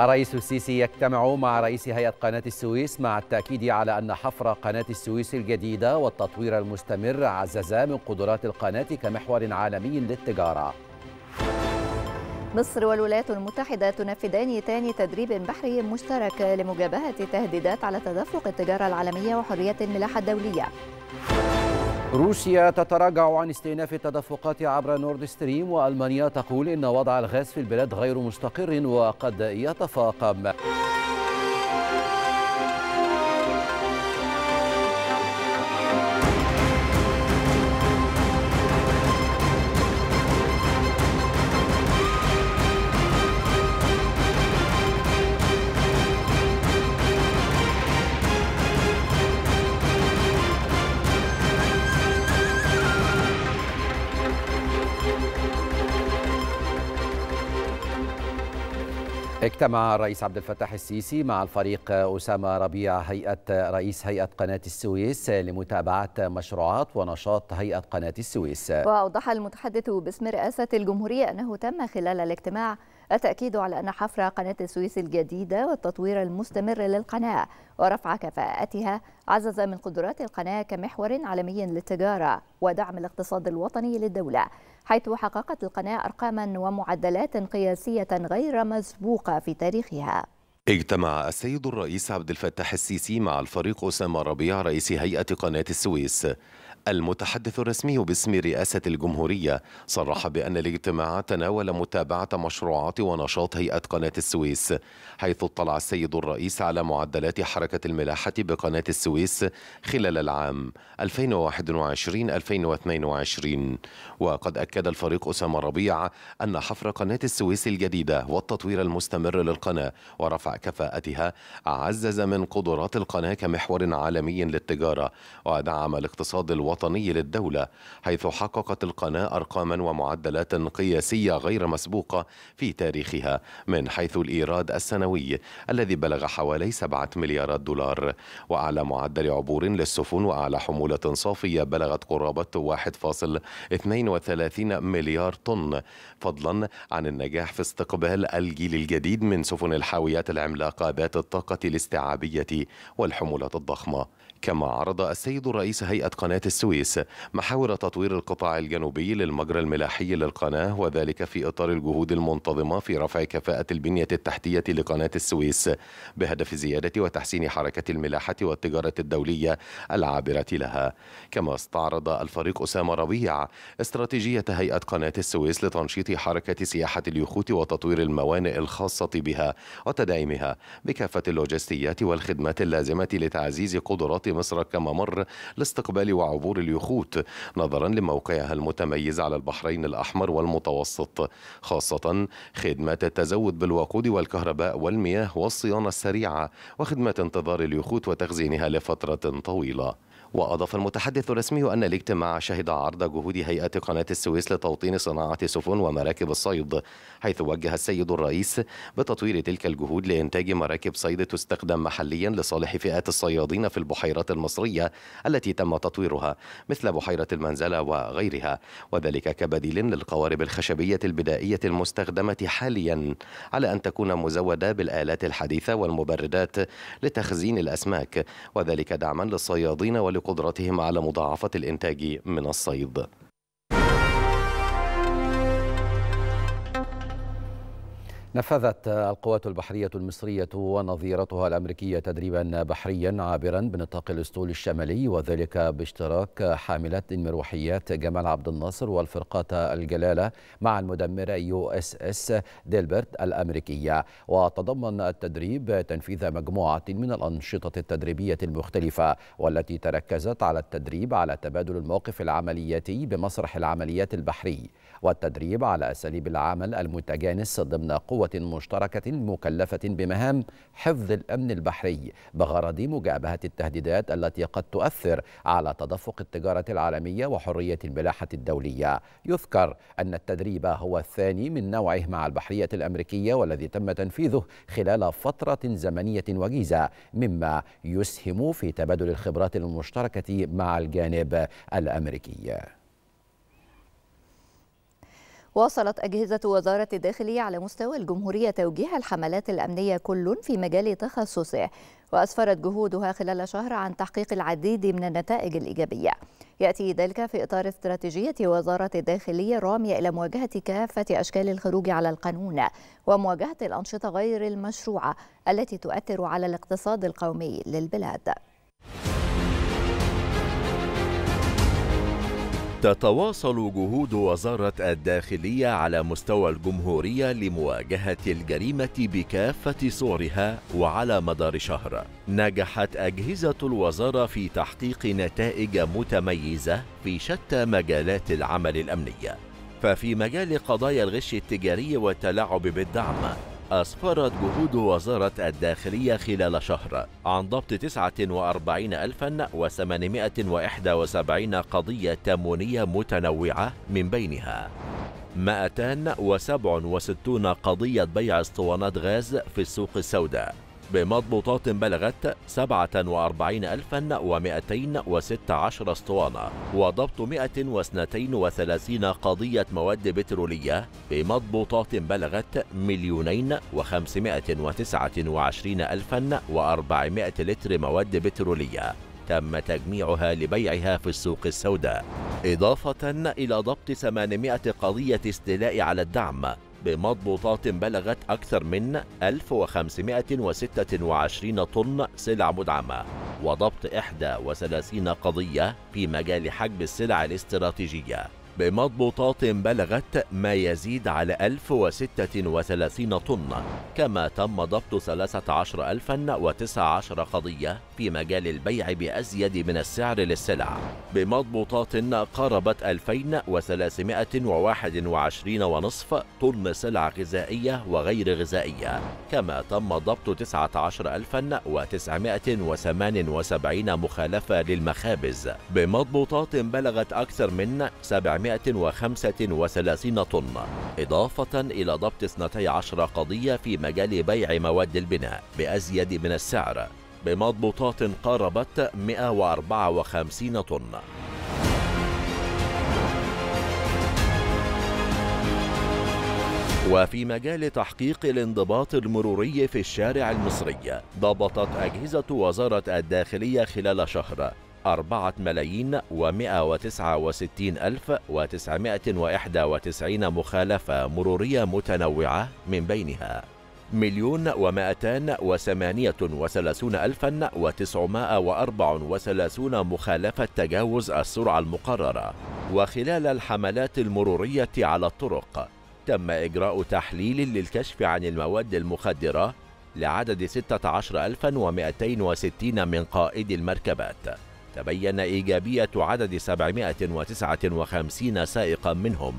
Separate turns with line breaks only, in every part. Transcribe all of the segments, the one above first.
الرئيس السيسي يجتمع مع رئيس هيئة قناة السويس مع التأكيد على أن حفر قناة السويس الجديدة والتطوير المستمر عززا من قدرات القناة كمحور عالمي للتجارة
مصر والولايات المتحدة تنفذان ثاني تدريب بحري مشترك لمجابهة تهديدات على تدفق التجارة العالمية وحرية الملاحة الدولية
روسيا تتراجع عن استئناف التدفقات عبر نورد ستريم وألمانيا تقول إن وضع الغاز في البلاد غير مستقر وقد يتفاقم اجتمع الرئيس عبد الفتاح السيسي مع الفريق أسامة ربيع هيئة رئيس هيئة قناة السويس لمتابعة مشروعات ونشاط هيئة قناة
السويس وأوضح المتحدث باسم رئاسة الجمهورية أنه تم خلال الاجتماع التأكيد على أن حفر قناة السويس الجديدة والتطوير المستمر للقناة ورفع كفاءتها عزز من قدرات القناة كمحور عالمي للتجارة ودعم الاقتصاد الوطني للدولة حيث حققت القناة أرقاما ومعدلات قياسية غير مسبوقة في تاريخها
اجتمع السيد الرئيس عبد الفتاح السيسي مع الفريق أسامة ربيع رئيس هيئة قناة السويس المتحدث الرسمي باسم رئاسة الجمهورية صرح بأن الاجتماع تناول متابعة مشروعات ونشاط هيئة قناة السويس حيث اطلع السيد الرئيس على معدلات حركة الملاحة بقناة السويس خلال العام 2021-2022 وقد أكد الفريق أسامة ربيع أن حفر قناة السويس الجديدة والتطوير المستمر للقناة ورفع كفاءتها عزز من قدرات القناة كمحور عالمي للتجارة ودعم الاقتصاد الوطني الوطني للدولة حيث حققت القناة أرقاما ومعدلات قياسية غير مسبوقة في تاريخها من حيث الإيراد السنوي الذي بلغ حوالي 7 مليارات دولار وأعلى معدل عبور للسفن وأعلى حمولة صافية بلغت قرابة 1.32 مليار طن فضلا عن النجاح في استقبال الجيل الجديد من سفن الحاويات العملاقة ذات الطاقة الاستيعابية والحمولات الضخمة كما عرض السيد رئيس هيئة قناة السويس محاور تطوير القطاع الجنوبي للمجرى الملاحي للقناة وذلك في إطار الجهود المنتظمة في رفع كفاءة البنية التحتية لقناة السويس بهدف زيادة وتحسين حركة الملاحة والتجارة الدولية العابرة لها كما استعرض الفريق أسامة ربيع استراتيجية هيئة قناة السويس لتنشيط حركة سياحة اليخوت وتطوير الموانئ الخاصة بها وتدعيمها بكافة اللوجستيات والخدمات اللازمة لتعزيز قدرات مصر كممر لاستقبال وعبور اليخوت نظرا لموقعها المتميز على البحرين الأحمر والمتوسط خاصة خدمات التزود بالوقود والكهرباء والمياه والصيانة السريعة وخدمة انتظار اليخوت وتخزينها لفترة طويلة وأضاف المتحدث الرسمي أن الاجتماع شهد عرض جهود هيئة قناة السويس لتوطين صناعة سفن ومراكب الصيد حيث وجه السيد الرئيس بتطوير تلك الجهود لإنتاج مراكب صيد تستخدم محليا لصالح فئات الصيادين في البحيرة المصرية التي تم تطويرها مثل بحيرة المنزلة وغيرها وذلك كبديل للقوارب الخشبية البدائية المستخدمة حاليا على أن تكون مزودة بالآلات الحديثة والمبردات لتخزين الأسماك وذلك دعما للصيادين ولقدرتهم على مضاعفة الإنتاج من الصيد
نفذت القوات البحرية المصرية ونظيرتها الأمريكية تدريبا بحريا عابرا بنطاق الأسطول الشمالي وذلك باشتراك حاملات مروحيات جمال عبد الناصر والفرقات الجلالة مع المدمرة يو اس اس ديلبرت الأمريكية وتضمن التدريب تنفيذ مجموعة من الأنشطة التدريبية المختلفة والتي تركزت على التدريب على تبادل الموقف العملياتي بمسرح العمليات البحري والتدريب على أساليب العمل المتجانس ضمن قوة مشتركة مكلفة بمهام حفظ الأمن البحري بغرض مجابهة التهديدات التي قد تؤثر على تدفق التجارة العالمية وحرية الملاحة الدولية يذكر أن التدريب هو الثاني من نوعه مع البحرية الأمريكية والذي تم تنفيذه خلال فترة زمنية وجيزة مما يسهم في تبادل الخبرات المشتركة مع الجانب الأمريكي
واصلت أجهزة وزارة الداخلية على مستوى الجمهورية توجيه الحملات الأمنية كل في مجال تخصصه وأسفرت جهودها خلال شهر عن تحقيق العديد من النتائج الإيجابية يأتي ذلك في إطار استراتيجية وزارة الداخلية الرامية إلى مواجهة كافة أشكال الخروج على القانون ومواجهة الأنشطة غير المشروعة التي تؤثر على الاقتصاد القومي للبلاد
تتواصل جهود وزارة الداخلية على مستوى الجمهورية لمواجهة الجريمة بكافة صورها وعلى مدار شهر. نجحت أجهزة الوزارة في تحقيق نتائج متميزة في شتى مجالات العمل الأمنية. ففي مجال قضايا الغش التجاري والتلاعب بالدعم أسفرت جهود وزارة الداخلية خلال شهر عن ضبط 49871 قضية تمونية متنوعة من بينها 267 قضية بيع اسطوانات غاز في السوق السوداء بمضبوطات بلغت 47216 اسطوانة وضبط 132 قضية مواد بترولية بمضبوطات بلغت مليونين و 529400 لتر مواد بترولية تم تجميعها لبيعها في السوق السوداء إضافة إلى ضبط 800 قضية استيلاء على الدعم بمضبوطات بلغت أكثر من 1526 طن سلع مدعمة وضبط 31 قضية في مجال حجب السلع الاستراتيجية بمضبوطات بلغت ما يزيد على 1036 طن كما تم ضبط 13019 قضية في مجال البيع بأزيد من السعر للسلع بمضبوطات قاربت 2321.5 طن سلع غذائية وغير غذائية كما تم ضبط 19978 مخالفة للمخابز بمضبوطات بلغت أكثر من 700 435 طن إضافة إلى ضبط 12 قضية في مجال بيع مواد البناء بأزيد من السعر بمضبوطات قاربت 154 طن وفي مجال تحقيق الانضباط المروري في الشارع المصري ضبطت أجهزة وزارة الداخلية خلال شهر أربعة ملايين ومئة وتسعة وستين ألف وتسعمائة وإحدى وتسعين مخالفة مرورية متنوعة من بينها مليون ومائتان وثمانية وثلاثون ألفا وتسعمائة وأربع وثلاثون مخالفة تجاوز السرعة المقررة وخلال الحملات المرورية على الطرق تم إجراء تحليل للكشف عن المواد المخدرة لعدد 16260 من قائد المركبات تبين إيجابية عدد 759 سائقا منهم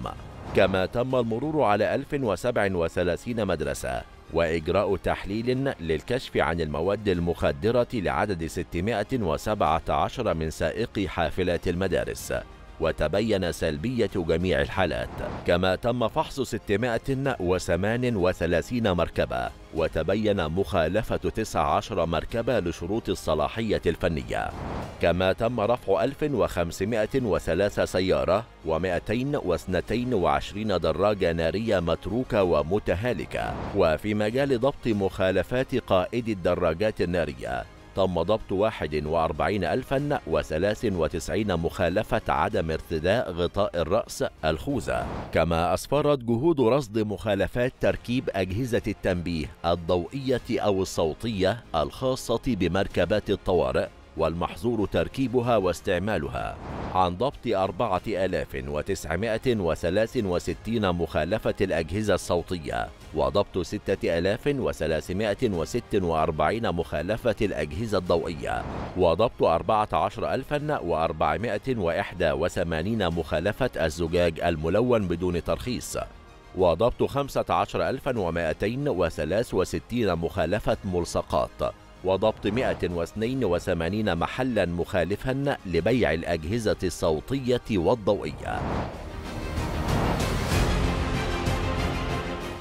كما تم المرور على 1037 مدرسة وإجراء تحليل للكشف عن المواد المخدرة لعدد 617 من سائقي حافلات المدارس وتبين سلبية جميع الحالات كما تم فحص 638 مركبة وتبين مخالفة 19 مركبة لشروط الصلاحية الفنية كما تم رفع 1503 سيارة و222 دراجة نارية متروكة ومتهالكة وفي مجال ضبط مخالفات قائد الدراجات النارية تم ضبط 41093 مخالفة عدم ارتداء غطاء الرأس الخوذة كما أسفرت جهود رصد مخالفات تركيب أجهزة التنبيه الضوئية أو الصوتية الخاصة بمركبات الطوارئ والمحظور تركيبها واستعمالها عن ضبط 4963 مخالفة الأجهزة الصوتية وضبط 6346 مخالفة الأجهزة الضوئية وضبط 14481 مخالفة الزجاج الملون بدون ترخيص وضبط 15263 مخالفة ملصقات وضبط 182 محلا مخالفا لبيع الأجهزة الصوتية والضوئية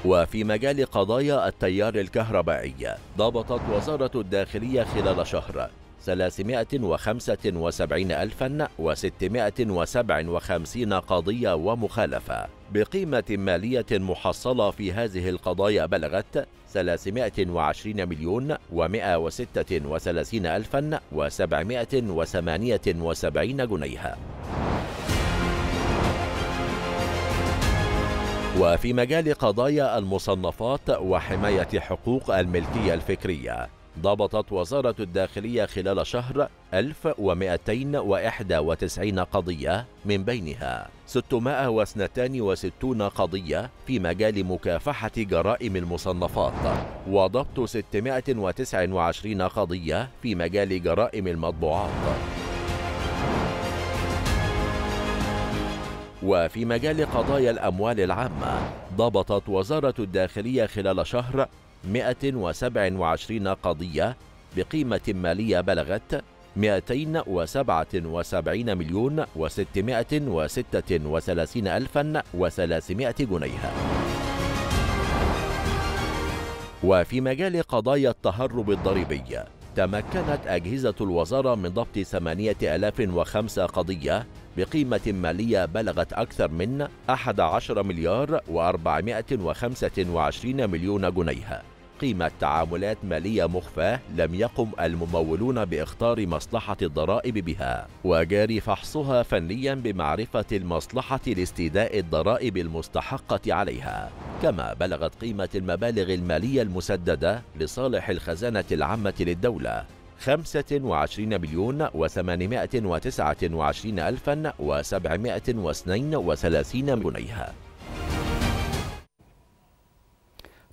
وفي مجال قضايا التيار الكهربائي ضبطت وزارة الداخلية خلال شهر 375657 قضية ومخالفة بقيمة مالية محصلة في هذه القضايا بلغت 320 مليون و136 ألفا و778 جنيها وفي مجال قضايا المصنفات وحماية حقوق الملكية الفكرية ضبطت وزارة الداخلية خلال شهر 1291 قضية من بينها 662 قضية في مجال مكافحة جرائم المصنفات وضبط 629 قضية في مجال جرائم المطبوعات وفي مجال قضايا الأموال العامة ضبطت وزارة الداخلية خلال شهر 127 قضية بقيمة مالية بلغت 277 مليون و636 ألفا و300 جنيه وفي مجال قضايا التهرب الضريبي تمكنت أجهزة الوزارة من ضبط 8005 قضية بقيمة مالية بلغت أكثر من 11 مليار و425 مليون جنيه قيمة تعاملات مالية مخفاة لم يقم الممولون باختار مصلحة الضرائب بها وجاري فحصها فنيا بمعرفة المصلحة لاستيداء الضرائب المستحقة عليها كما بلغت قيمة المبالغ المالية المسددة لصالح الخزانة العامة للدولة 25 مليون و829 ألفا و732 جنيه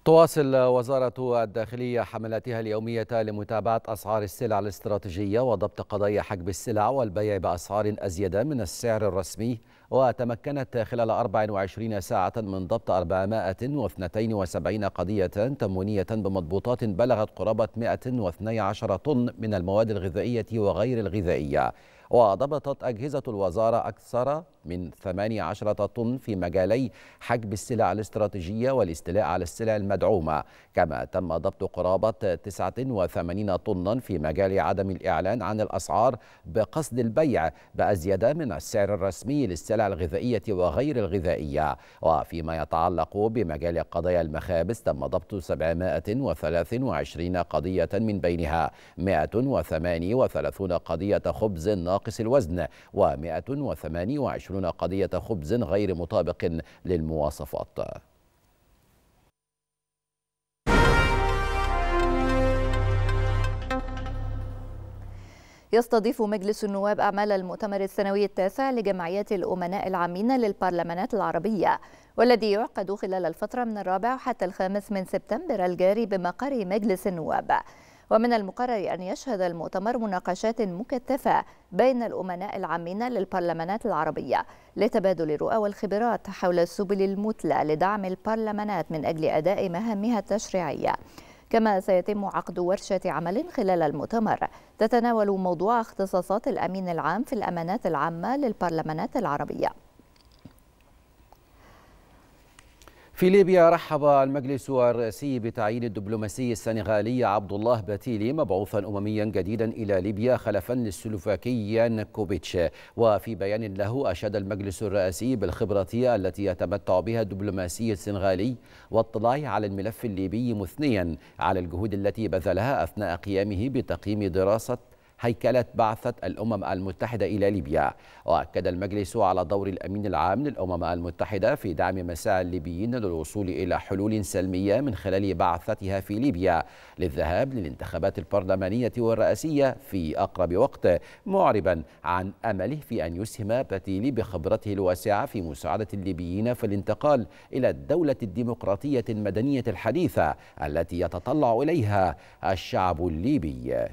تواصل وزارة الداخلية حملاتها اليومية لمتابعة أسعار السلع الاستراتيجية وضبط قضايا حجب السلع والبيع بأسعار أزيد من السعر الرسمي وتمكنت خلال 24 ساعة من ضبط 472 قضية تمونية بمضبوطات بلغت قرابة 112 طن من المواد الغذائية وغير الغذائية وضبطت أجهزة الوزارة أكثر من 18 طن في مجالي حجب السلع الاستراتيجية والاستيلاء على السلع المدعومة كما تم ضبط قرابة 89 طنا في مجال عدم الإعلان عن الأسعار بقصد البيع بأزيد من السعر الرسمي للسلع الغذائية وغير الغذائية وفيما يتعلق بمجال قضايا المخابز تم ضبط 723 قضية من بينها 138 قضية خبز ناقص ناقص الوزن و128 قضية خبز غير مطابق للمواصفات
يستضيف مجلس النواب أعمال المؤتمر السنوي التاسع لجمعية الأمناء العامين للبرلمانات العربية والذي يعقد خلال الفترة من الرابع حتى الخامس من سبتمبر الجاري بمقر مجلس النواب ومن المقرر أن يشهد المؤتمر مناقشات مكثفة بين الأمناء العامين للبرلمانات العربية لتبادل الرؤى والخبرات حول السبل المثلى لدعم البرلمانات من أجل أداء مهامها التشريعية كما سيتم عقد ورشة عمل خلال المؤتمر تتناول موضوع اختصاصات الأمين العام في الأمانات العامة للبرلمانات العربية
في ليبيا رحب المجلس الرئاسي بتعيين الدبلوماسي السنغالي عبد الله باتيلي مبعوثا امميا جديدا الى ليبيا خلفا للسلوفاكي يان كوبيتش وفي بيان له اشاد المجلس الرئاسي بالخبره التي يتمتع بها الدبلوماسي السنغالي والطلاع على الملف الليبي مثنيا على الجهود التي بذلها اثناء قيامه بتقييم دراسه هيكلة بعثة الأمم المتحدة إلى ليبيا وأكد المجلس على دور الأمين العام للأمم المتحدة في دعم مساعي الليبيين للوصول إلى حلول سلمية من خلال بعثتها في ليبيا للذهاب للانتخابات البرلمانية والرئاسية في أقرب وقت معربا عن أمله في أن يسهم بتيلي بخبرته الواسعة في مساعدة الليبيين في الانتقال إلى الدولة الديمقراطية المدنية الحديثة التي يتطلع إليها الشعب الليبي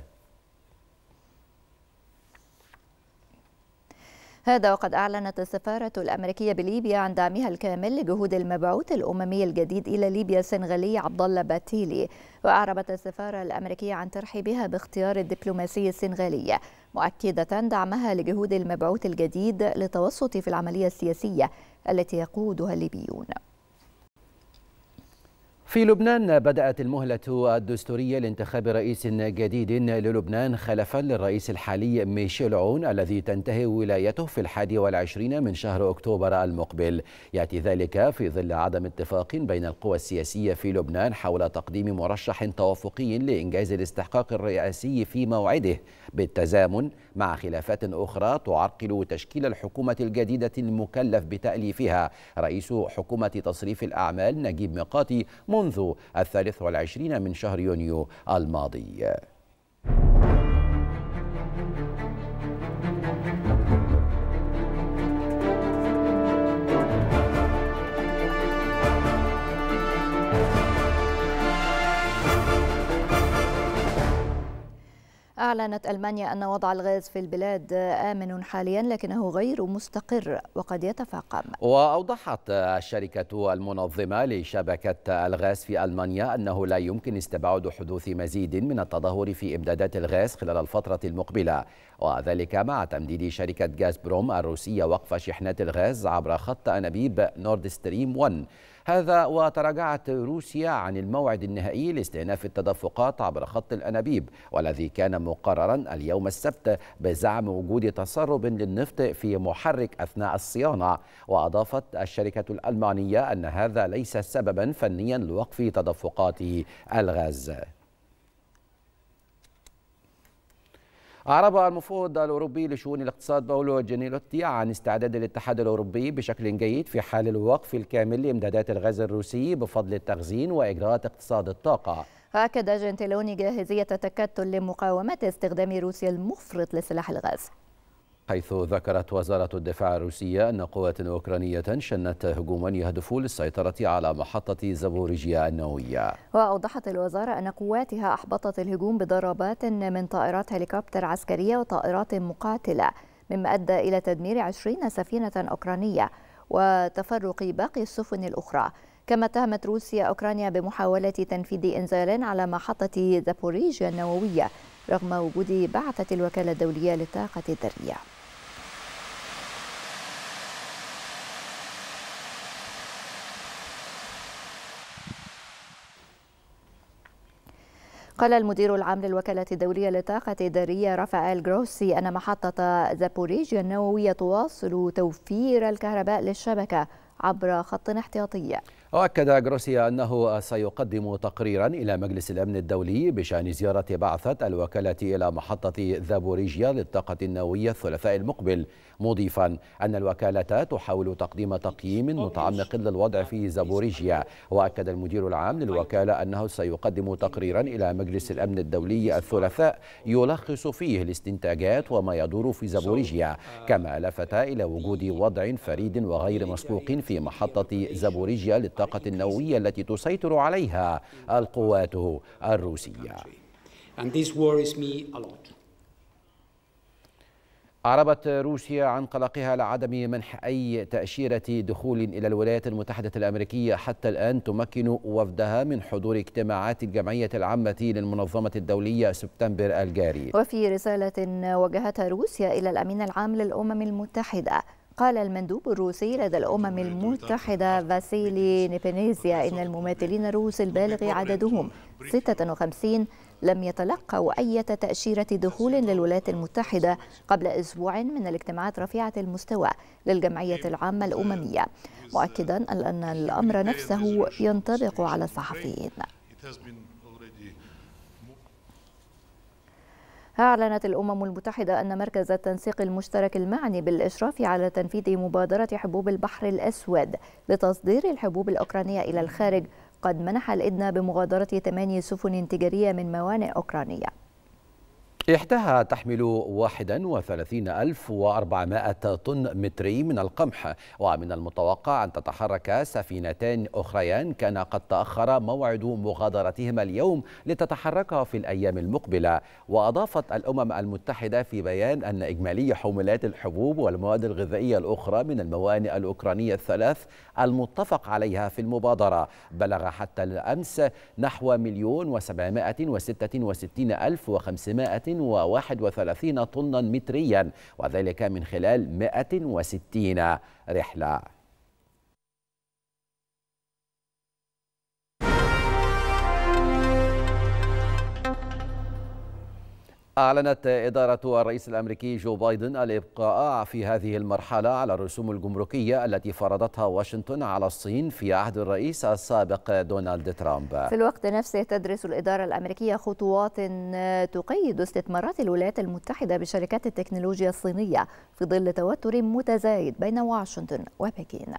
هذا وقد أعلنت السفارة الأمريكية بليبيا عن دعمها الكامل لجهود المبعوث الأممي الجديد إلى ليبيا السنغالي عبد الله باتيلي وأعربت السفارة الأمريكية عن ترحيبها باختيار الدبلوماسي السنغالي مؤكدة دعمها لجهود المبعوث الجديد للتوسط في العملية السياسية التي يقودها الليبيون
في لبنان بدأت المهلة الدستورية لانتخاب رئيس جديد للبنان خلفا للرئيس الحالي ميشيل عون الذي تنتهي ولايته في الحادي والعشرين من شهر أكتوبر المقبل يأتي ذلك في ظل عدم اتفاق بين القوى السياسية في لبنان حول تقديم مرشح توافقي لإنجاز الاستحقاق الرئاسي في موعده بالتزامن مع خلافات أخرى تعرقل تشكيل الحكومة الجديدة المكلف بتأليفها رئيس حكومة تصريف الأعمال نجيب ميقاتي منذ الثالث والعشرين من شهر يونيو الماضي
أعلنت ألمانيا أن وضع الغاز في البلاد آمن حاليا لكنه غير مستقر وقد يتفاقم
وأوضحت الشركة المنظمة لشبكة الغاز في ألمانيا أنه لا يمكن استبعاد حدوث مزيد من التدهور في إمدادات الغاز خلال الفترة المقبلة وذلك مع تمديد شركة غاز بروم الروسية وقف شحنات الغاز عبر خط أنابيب نورد ستريم 1 هذا وتراجعت روسيا عن الموعد النهائي لاستئناف التدفقات عبر خط الأنابيب والذي كان مقررا اليوم السبت بزعم وجود تسرب للنفط في محرك أثناء الصيانة وأضافت الشركة الألمانية أن هذا ليس سببا فنيا لوقف تدفقات الغاز أعرب المفوض الأوروبي لشؤون الاقتصاد باولو جينيلوتي عن استعداد الاتحاد الأوروبي بشكل جيد في حال الوقف الكامل لإمدادات الغاز الروسي بفضل التخزين وإجراءات اقتصاد الطاقة
أكد جنتيلوني جاهزية تكتل لمقاومة استخدام روسيا المفرط لسلاح الغاز
حيث ذكرت وزارة الدفاع الروسية أن قوات أوكرانية شنت هجوما يهدف للسيطرة على محطة زابوريجيا النووية
وأوضحت الوزارة أن قواتها أحبطت الهجوم بضربات من طائرات هليكوبتر عسكرية وطائرات مقاتلة مما أدى إلى تدمير 20 سفينة أوكرانية وتفرق باقي السفن الأخرى كما اتهمت روسيا أوكرانيا بمحاولة تنفيذ إنزال على محطة زابوريجيا النووية رغم وجود بعثة الوكالة الدولية للطاقة الذرية قال المدير العام للوكالة الدولية للطاقة الإدارية رافائيل جروسي أن محطة زابوريجيا النووية تواصل توفير الكهرباء للشبكة عبر خط احتياطي
وأكد غروسي أنه سيقدم تقريرا إلى مجلس الأمن الدولي بشأن زيارة بعثة الوكالة إلى محطة زابوريجيا للطاقة النووية الثلاثاء المقبل مضيفا أن الوكالة تحاول تقديم تقييم متعمق للوضع في زابوريجيا وأكد المدير العام للوكالة أنه سيقدم تقريرا إلى مجلس الأمن الدولي الثلاثاء يلخص فيه الاستنتاجات وما يدور في زابوريجيا كما لفت إلى وجود وضع فريد وغير مسبوق في محطة زابوريجيا للطاقة النووية التي تسيطر عليها القوات الروسية. And this worries me a lot. أعربت روسيا عن قلقها لعدم منح أي تأشيرة دخول إلى الولايات المتحدة الأمريكية حتى الآن تمكن وفدها من حضور اجتماعات الجمعية العامة للمنظمة الدولية سبتمبر الجاري
وفي رسالة وجهتها روسيا إلى الأمين العام للأمم المتحدة قال المندوب الروسي لدى الأمم المتحدة فاسيلي نيبينيزيا إن الممثلين الروس البالغ عددهم 56 لم يتلقوا أي تأشيرة دخول للولايات المتحدة قبل أسبوع من الاجتماعات رفيعة المستوى للجمعية العامة الأممية مؤكدا أن الأمر نفسه ينطبق على الصحفيين أعلنت الأمم المتحدة أن مركز التنسيق المشترك المعني بالإشراف على تنفيذ مبادرة حبوب البحر الأسود لتصدير الحبوب الأوكرانية إلى الخارج قد منح الإدنى بمغادرة ثماني سفن تجارية من موانئ أوكرانية
إحداها تحمل 31400 طن متري من القمح ومن المتوقع أن تتحرك سفينتان أخريان كان قد تأخر موعد مغادرتهما اليوم لتتحركا في الأيام المقبلة وأضافت الأمم المتحدة في بيان أن إجمالي حملات الحبوب والمواد الغذائية الأخرى من الموانئ الأوكرانية الثلاث المتفق عليها في المبادرة بلغ حتى الأمس نحو مليون وسبعمائة وستة وستين ألف وخمسمائة 231 طنا متريا وذلك من خلال 160 رحلة أعلنت إدارة الرئيس الأمريكي جو بايدن الإبقاء في هذه المرحلة على الرسوم الجمركية التي فرضتها واشنطن على الصين في عهد الرئيس السابق دونالد ترامب في
الوقت نفسه تدرس الإدارة الأمريكية خطوات تقيد استثمارات الولايات المتحدة بشركات التكنولوجيا الصينية في ظل توتر متزايد بين واشنطن وبكين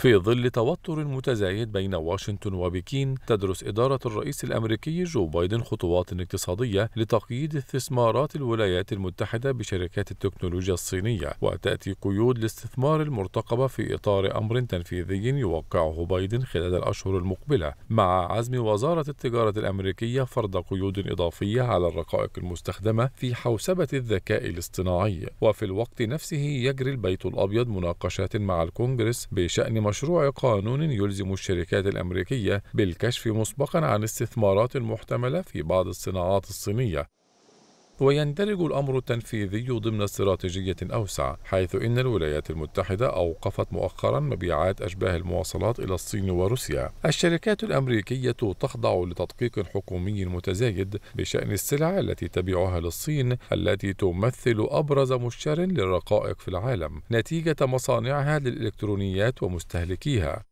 في ظل توتر متزايد بين واشنطن وبكين تدرس إدارة الرئيس الأمريكي جو بايدن خطوات اقتصادية لتقييد استثمارات الولايات المتحدة بشركات التكنولوجيا الصينية وتأتي قيود الاستثمار المرتقبة في إطار أمر تنفيذي يوقعه بايدن خلال الأشهر المقبلة مع عزم وزارة التجارة الأمريكية فرض قيود إضافية على الرقائق المستخدمة في حوسبة الذكاء الاصطناعي وفي الوقت نفسه يجري البيت الأبيض مناقشات مع الكونغرس بشأن مشروع قانون يلزم الشركات الأمريكية بالكشف مسبقا عن استثمارات محتملة في بعض الصناعات الصينية ويندرج الأمر التنفيذي ضمن استراتيجية أوسع حيث إن الولايات المتحدة أوقفت مؤخرا مبيعات أشباه المواصلات إلى الصين وروسيا الشركات الأمريكية تخضع لتدقيق حكومي متزايد بشأن السلع التي تبيعها للصين التي تمثل أبرز مشتر للرقائق في العالم نتيجة مصانعها للإلكترونيات ومستهلكيها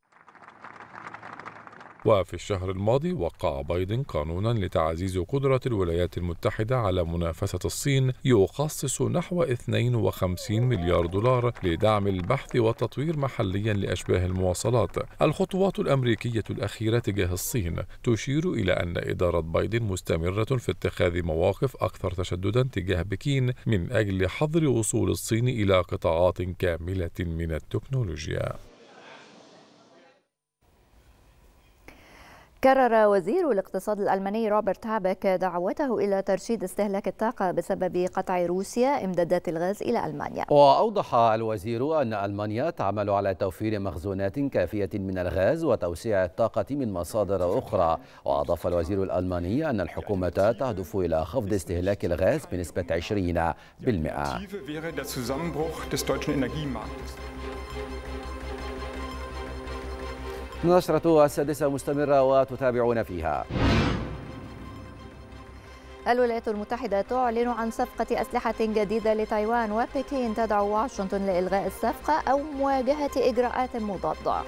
وفي الشهر الماضي وقع بايدن قانونا لتعزيز قدرة الولايات المتحدة على منافسة الصين يخصص نحو 52 مليار دولار لدعم البحث والتطوير محليا لأشباه المواصلات الخطوات الأمريكية الأخيرة تجاه الصين تشير إلى أن إدارة بايدن مستمرة في اتخاذ مواقف أكثر تشددا تجاه بكين من أجل حظر وصول الصين إلى قطاعات كاملة من التكنولوجيا
كرر وزير الاقتصاد الألماني روبرت هابك دعوته إلى ترشيد استهلاك الطاقة بسبب قطع روسيا إمدادات الغاز إلى ألمانيا
وأوضح الوزير أن ألمانيا تعمل على توفير مخزونات كافية من الغاز وتوسيع الطاقة من مصادر أخرى وأضاف الوزير الألماني أن الحكومة تهدف إلى خفض استهلاك الغاز بنسبة 20% نشرة السادسة مستمرة وتتابعون فيها
الولايات المتحدة تعلن عن صفقة أسلحة جديدة لتايوان وبكين تدعو واشنطن لإلغاء الصفقة أو مواجهة إجراءات مضادة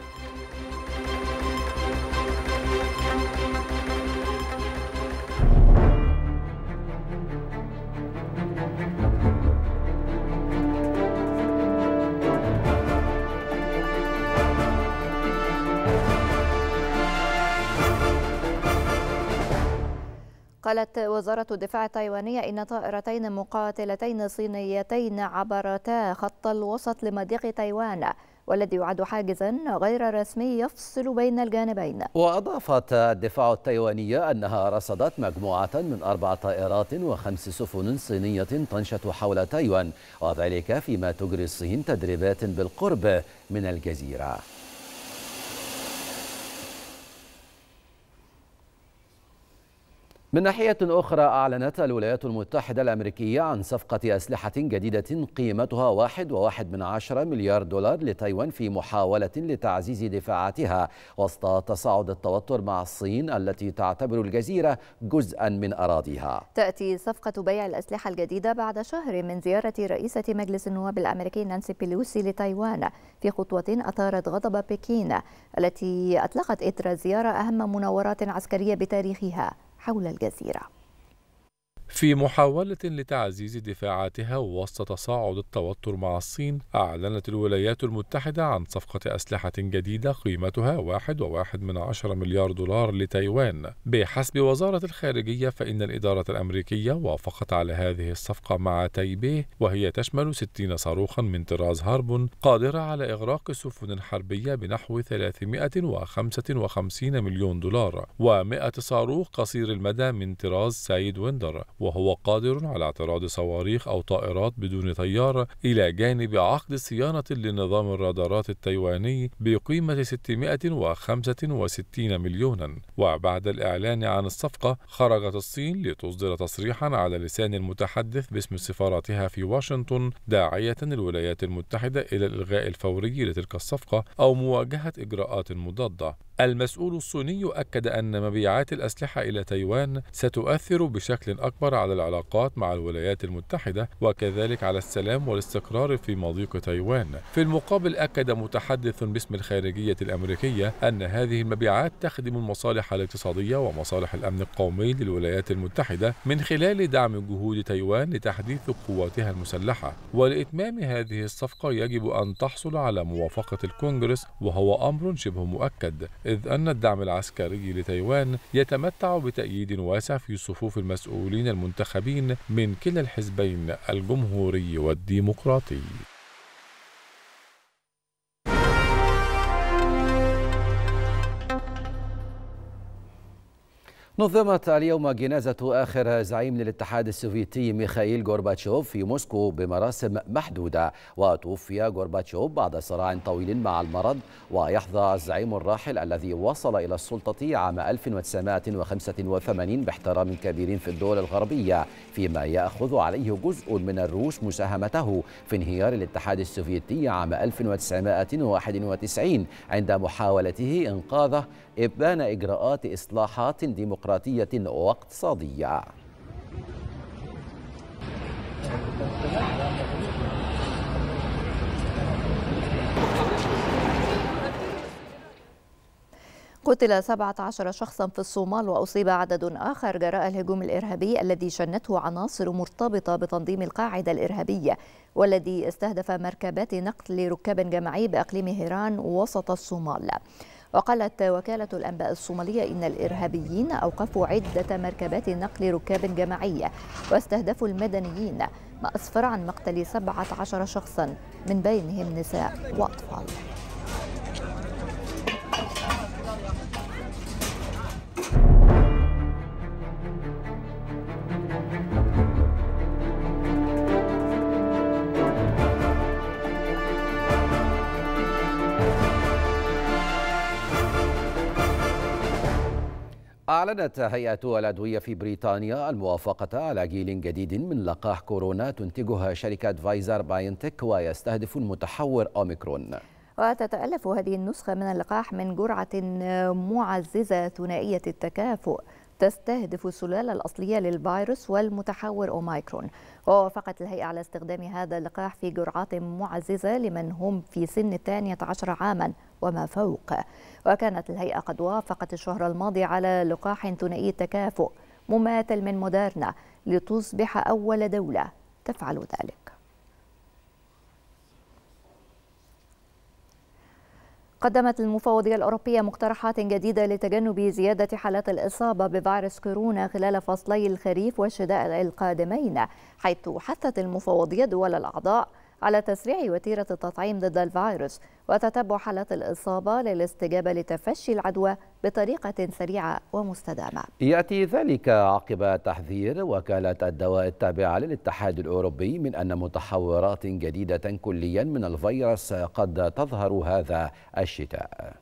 قالت وزارة الدفاع التايوانية إن طائرتين مقاتلتين صينيتين عبرتا خط الوسط لمضيق تايوان والذي يعد حاجزا غير رسمي يفصل بين الجانبين
وأضافت الدفاع التايوانية أنها رصدت مجموعة من أربع طائرات وخمس سفن صينية تنشط حول تايوان وذلك فيما تجري الصين تدريبات بالقرب من الجزيرة من ناحية أخرى أعلنت الولايات المتحدة الأمريكية عن صفقة أسلحة جديدة قيمتها واحد وواحد من عشرة مليار دولار لتايوان في محاولة لتعزيز دفاعاتها وسط تصاعد التوتر مع الصين التي تعتبر الجزيرة جزءا من أراضيها
تأتي صفقة بيع الأسلحة الجديدة بعد شهر من زيارة رئيسة مجلس النواب الأمريكي نانسي بيلوسي لتايوان في خطوة أثارت غضب بكين التي أطلقت إثر زيارة أهم مناورات عسكرية بتاريخها حول الجزيره
في محاولة لتعزيز دفاعاتها وسط تصاعد التوتر مع الصين أعلنت الولايات المتحدة عن صفقة أسلحة جديدة قيمتها واحد وواحد من عشر مليار دولار لتايوان بحسب وزارة الخارجية فإن الإدارة الأمريكية وافقت على هذه الصفقة مع تايبيه وهي تشمل 60 صاروخا من طراز هاربون قادرة على إغراق سفن حربية بنحو 355 مليون دولار و100 صاروخ قصير المدى من طراز سايد ويندر وهو قادر على اعتراض صواريخ أو طائرات بدون طيار إلى جانب عقد صيانة لنظام الرادارات التايواني بقيمة 665 مليونا وبعد الإعلان عن الصفقة خرجت الصين لتصدر تصريحا على لسان المتحدث باسم سفارتها في واشنطن داعية الولايات المتحدة إلى الإلغاء الفوري لتلك الصفقة أو مواجهة إجراءات مضادة المسؤول الصيني أكد أن مبيعات الأسلحة إلى تايوان ستؤثر بشكل أكبر على العلاقات مع الولايات المتحدة وكذلك على السلام والاستقرار في مضيق تايوان. في المقابل أكد متحدث باسم الخارجية الأمريكية أن هذه المبيعات تخدم المصالح الاقتصادية ومصالح الأمن القومي للولايات المتحدة من خلال دعم جهود تايوان لتحديث قواتها المسلحة. ولإتمام هذه الصفقة يجب أن تحصل على موافقة الكونغرس وهو أمر شبه مؤكد إذ أن الدعم العسكري لتايوان يتمتع بتأييد واسع في صفوف المسؤولين المنتخبين من كلا الحزبين الجمهوري والديمقراطي
نظمت اليوم جنازة آخر زعيم للاتحاد السوفيتي ميخائيل غورباتشوف في موسكو بمراسم محدودة وتوفي غورباتشوف بعد صراع طويل مع المرض ويحظى الزعيم الراحل الذي وصل إلى السلطة عام 1985 باحترام كبير في الدول الغربية فيما يأخذ عليه جزء من الروس مساهمته في انهيار الاتحاد السوفيتي عام 1991 عند محاولته إنقاذه إبان إجراءات إصلاحات ديمقراطية واقتصادية
قتل 17 شخصا في الصومال وأصيب عدد آخر جراء الهجوم الإرهابي الذي شنته عناصر مرتبطة بتنظيم القاعدة الإرهابية والذي استهدف مركبات نقل لركاب جماعي بأقليم هيران وسط الصومال وقالت وكالة الأنباء الصومالية إن الإرهابيين أوقفوا عدة مركبات نقل ركاب جماعية واستهدفوا المدنيين ما أسفر عن مقتل 17 شخصا من بينهم نساء وأطفال
أعلنت هيئة الأدوية في بريطانيا الموافقة على جيل جديد من لقاح كورونا تنتجها شركة فايزر باينتك ويستهدف المتحور أوميكرون
وتتألف هذه النسخة من اللقاح من جرعة معززة ثنائية التكافؤ تستهدف السلالة الأصلية للفيروس والمتحور أوميكرون ووافقت الهيئة على استخدام هذا اللقاح في جرعات معززة لمن هم في سن الثانية عشر عاماً وما فوق وكانت الهيئة قد وافقت الشهر الماضي على لقاح ثنائي التكافؤ مماثل من مودرنا لتصبح أول دولة تفعل ذلك قدمت المفوضية الأوروبية مقترحات جديدة لتجنب زيادة حالات الإصابة بفيروس كورونا خلال فصلي الخريف والشتاء القادمين حيث حثت المفوضية دول الأعضاء على تسريع وتيرة التطعيم ضد الفيروس وتتبع حالات الإصابة للاستجابة لتفشي العدوى بطريقة سريعة ومستدامة
يأتي ذلك عقب تحذير وكالة الدواء التابعة للاتحاد الأوروبي من أن متحورات جديدة كليا من الفيروس قد تظهر هذا الشتاء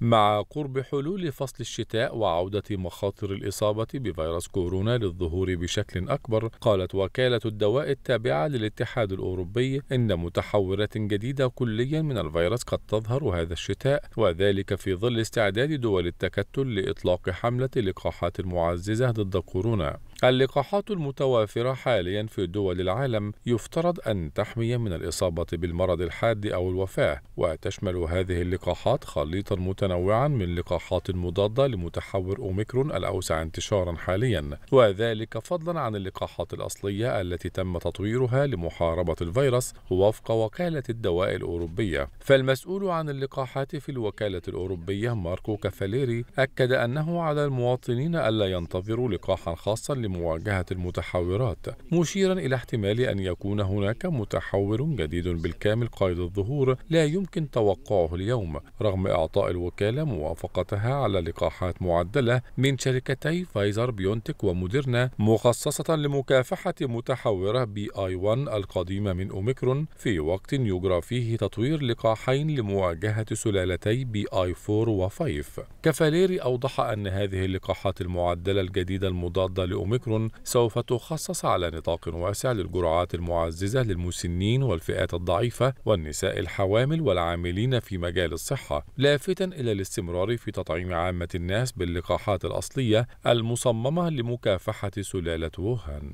مع قرب حلول فصل الشتاء وعودة مخاطر الإصابة بفيروس كورونا للظهور بشكل أكبر، قالت وكالة الدواء التابعة للاتحاد الأوروبي إن متحورات جديدة كليا من الفيروس قد تظهر هذا الشتاء، وذلك في ظل استعداد دول التكتل لإطلاق حملة لقاحات معززة ضد كورونا. اللقاحات المتوافرة حاليا في دول العالم يفترض أن تحمي من الإصابة بالمرض الحاد أو الوفاة وتشمل هذه اللقاحات خليطا متنوعا من لقاحات مضادة لمتحور أوميكرون الأوسع انتشارا حاليا وذلك فضلا عن اللقاحات الأصلية التي تم تطويرها لمحاربة الفيروس وفق وكالة الدواء الأوروبية فالمسؤول عن اللقاحات في الوكالة الأوروبية ماركو كافاليري أكد أنه على المواطنين ألا ينتظروا لقاحا خاصا لمواجهة المتحورات مشيرا إلى احتمال أن يكون هناك متحور جديد بالكامل قيد الظهور لا يمكن توقعه اليوم رغم إعطاء الوكالة موافقتها على لقاحات معدلة من شركتي فايزر بيونتك وموديرنا مخصصة لمكافحة متحورة بي آي 1 القديمة من أوميكرون في وقت يجرى فيه تطوير لقاحين لمواجهة سلالتي بي آي 4 و5 كفاليري أوضح أن هذه اللقاحات المعدلة الجديدة المضادة لأوميكرون أوميكرون سوف تخصص على نطاق واسع للجرعات المعززة للمسنين والفئات الضعيفة والنساء الحوامل والعاملين في مجال الصحة لافتا إلى الاستمرار في تطعيم عامة الناس باللقاحات الأصلية المصممة لمكافحة سلالة ووهان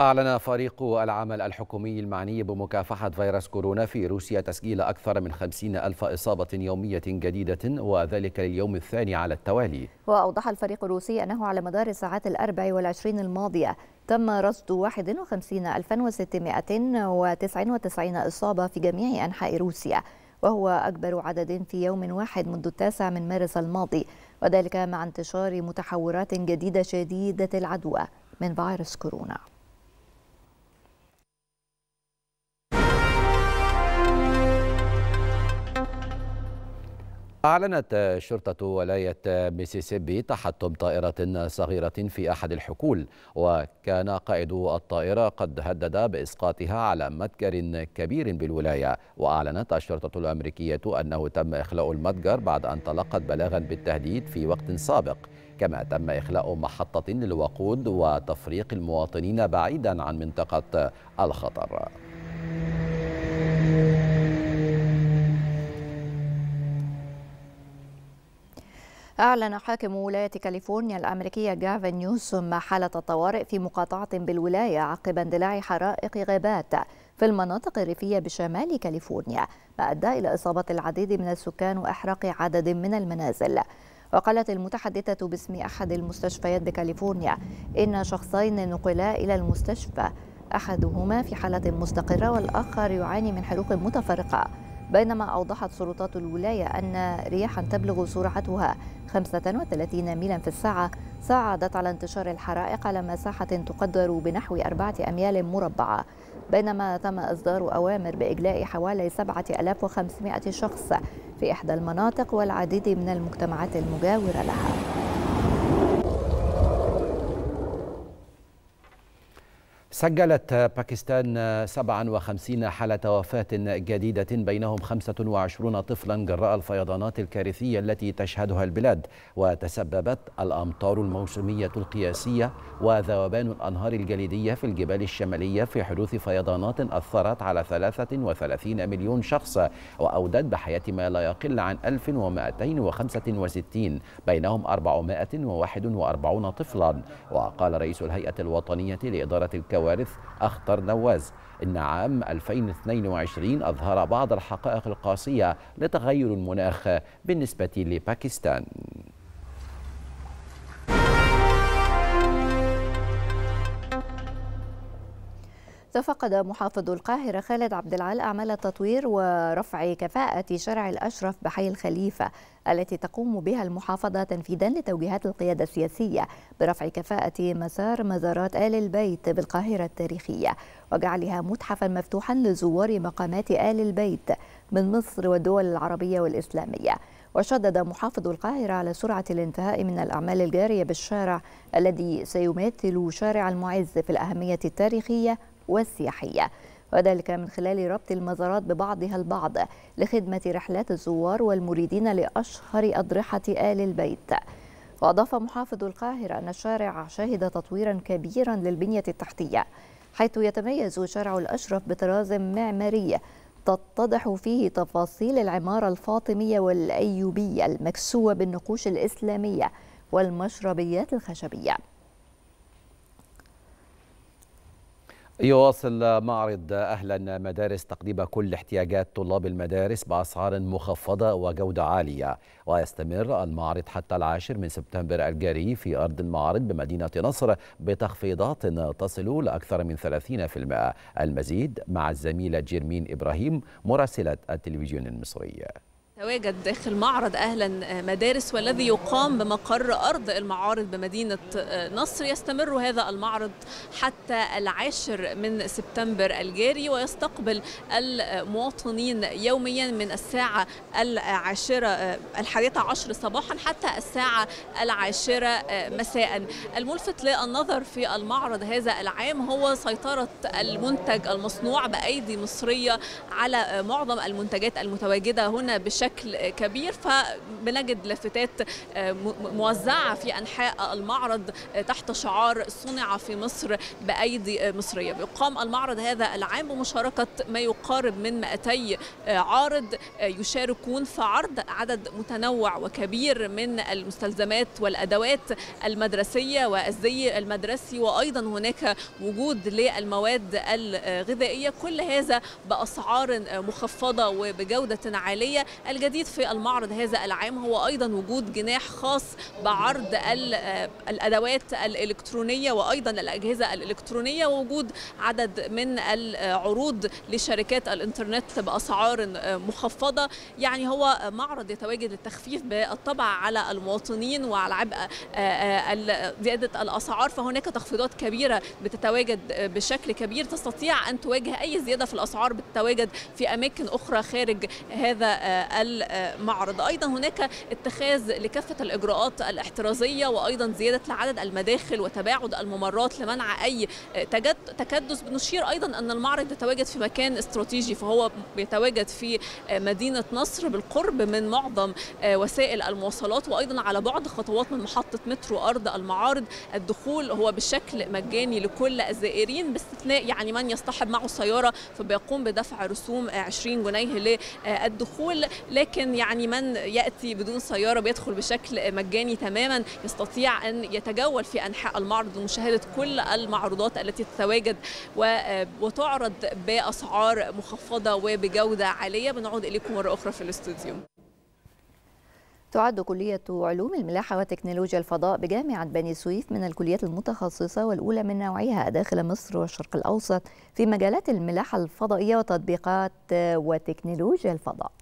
أعلن فريق العمل الحكومي المعني بمكافحة فيروس كورونا في روسيا تسجيل أكثر من 50 ألف إصابة يومية جديدة وذلك لليوم الثاني على التوالي
وأوضح الفريق الروسي أنه على مدار الساعات الأربع والعشرين الماضية تم رصد 51699 إصابة في جميع أنحاء روسيا وهو أكبر عدد في يوم واحد منذ التاسع من مارس الماضي وذلك مع انتشار متحورات جديدة شديدة العدوى من فيروس كورونا
أعلنت شرطة ولاية ميسيسيبي تحطم طائرة صغيرة في أحد الحقول وكان قائد الطائرة قد هدد بإسقاطها على متجر كبير بالولاية وأعلنت الشرطة الأمريكية أنه تم إخلاء المتجر بعد أن تلقت بلاغا بالتهديد في وقت سابق كما تم إخلاء محطة للوقود وتفريق المواطنين بعيدا عن منطقة الخطر
أعلن حاكم ولاية كاليفورنيا الأمريكية جافن نيوسوم حالة الطوارئ في مقاطعة بالولاية عقب اندلاع حرائق غابات في المناطق الريفية بشمال كاليفورنيا ما أدى إلى إصابة العديد من السكان وإحراق عدد من المنازل وقالت المتحدثة باسم أحد المستشفيات بكاليفورنيا إن شخصين نقلا إلى المستشفى أحدهما في حالة مستقرة والآخر يعاني من حروق متفرقة بينما أوضحت سلطات الولاية أن رياحا تبلغ سرعتها 35 ميلا في الساعة ساعدت على انتشار الحرائق على مساحة تقدر بنحو أربعة أميال مربعة بينما تم إصدار أوامر بإجلاء حوالي 7500 شخص في إحدى المناطق والعديد من المجتمعات المجاورة لها
سجلت باكستان 57 حالة وفاة جديدة بينهم 25 طفلا جراء الفيضانات الكارثية التي تشهدها البلاد وتسببت الأمطار الموسمية القياسية وذوبان الأنهار الجليدية في الجبال الشمالية في حدوث فيضانات أثرت على 33 مليون شخص وأودت بحياة ما لا يقل عن 1265 بينهم 441 طفلا وقال رئيس الهيئة الوطنية لإدارة الكوارث الكوارث أخطر نواز إن عام 2022 أظهر بعض الحقائق القاسية لتغير المناخ بالنسبة لباكستان
تفقد محافظ القاهرة خالد عبد العال أعمال التطوير ورفع كفاءة شارع الأشرف بحي الخليفة التي تقوم بها المحافظة تنفيذا لتوجيهات القيادة السياسية برفع كفاءة مسار مزارات آل البيت بالقاهرة التاريخية وجعلها متحفا مفتوحا لزوار مقامات آل البيت من مصر والدول العربية والإسلامية وشدد محافظ القاهرة على سرعة الانتهاء من الأعمال الجارية بالشارع الذي سيمثل شارع المعز في الأهمية التاريخية والسياحية وذلك من خلال ربط المزارات ببعضها البعض لخدمة رحلات الزوار والمريدين لأشهر أضرحة آل البيت وأضاف محافظ القاهرة أن الشارع شهد تطويرا كبيرا للبنية التحتية حيث يتميز شارع الأشرف بطراز معمارية تتضح فيه تفاصيل العمارة الفاطمية والأيوبية المكسوة بالنقوش الإسلامية والمشربيات الخشبية
يواصل معرض أهلا مدارس تقديم كل احتياجات طلاب المدارس بأسعار مخفضة وجودة عالية ويستمر المعرض حتى العاشر من سبتمبر الجاري في أرض المعرض بمدينة نصر بتخفيضات تصل لأكثر من 30% المزيد مع الزميلة جيرمين إبراهيم مراسلة التلفزيون المصري
تواجد داخل معرض أهلا آه، مدارس والذي يقام بمقر أرض المعارض بمدينة آه، نصر يستمر هذا المعرض حتى العاشر من سبتمبر الجاري ويستقبل المواطنين يوميا من الساعة العاشرة آه، الحادية عشر صباحا حتى الساعة العاشرة مساء الملفت للنظر في المعرض هذا العام هو سيطرة المنتج المصنوع بأيدي مصرية على معظم المنتجات المتواجدة هنا بشكل بشكل كبير فبنجد لافتات آه، موزعة في أنحاء المعرض آه، تحت شعار صنع في مصر بأيدي آه، مصرية بيقام المعرض هذا العام بمشاركة ما يقارب من 200 عارض يشاركون في عرض عدد متنوع وكبير من المستلزمات والأدوات المدرسية والزي المدرسي وأيضا هناك وجود للمواد الغذائية كل هذا بأسعار مخفضة وبجودة عالية الجديد في المعرض هذا العام هو أيضا وجود جناح خاص بعرض الأدوات الإلكترونية وأيضا الأجهزة الإلكترونية ووجود عدد من العروض لشركات الإنترنت بأسعار مخفضة يعني هو معرض يتواجد للتخفيف بالطبع على المواطنين وعلى عبء آه، آه، زيادة الأسعار فهناك تخفيضات كبيرة بتتواجد بشكل كبير تستطيع أن تواجه أي زيادة في الأسعار بتتواجد في أماكن أخرى خارج هذا آه، المعرض أيضا هناك اتخاذ لكافة الإجراءات الاحترازية وأيضا زيادة لعدد المداخل وتباعد الممرات لمنع أي تكدس بنشير أيضا أن المعرض يتواجد في مكان استراتيجي فهو بيتواجد في مدينة نصر بالقرب من معظم آه، وسائل المواصلات وأيضا على بعد خطوات من محطة مترو أرض المعارض الدخول هو بشكل مجاني لكل الزائرين باستثناء يعني من يصطحب معه سيارة فبيقوم بدفع رسوم 20 جنيه للدخول لكن يعني من ياتي بدون سياره بيدخل بشكل مجاني تماما يستطيع ان يتجول في انحاء المعرض ومشاهده كل المعروضات التي تتواجد وتعرض باسعار مخفضه وبجوده عاليه بنعود اليكم مره اخرى في الاستوديو
تعد كلية علوم الملاحة وتكنولوجيا الفضاء بجامعة بني سويف من الكليات المتخصصة والأولى من نوعها داخل مصر والشرق الأوسط في مجالات الملاحة الفضائية وتطبيقات وتكنولوجيا الفضاء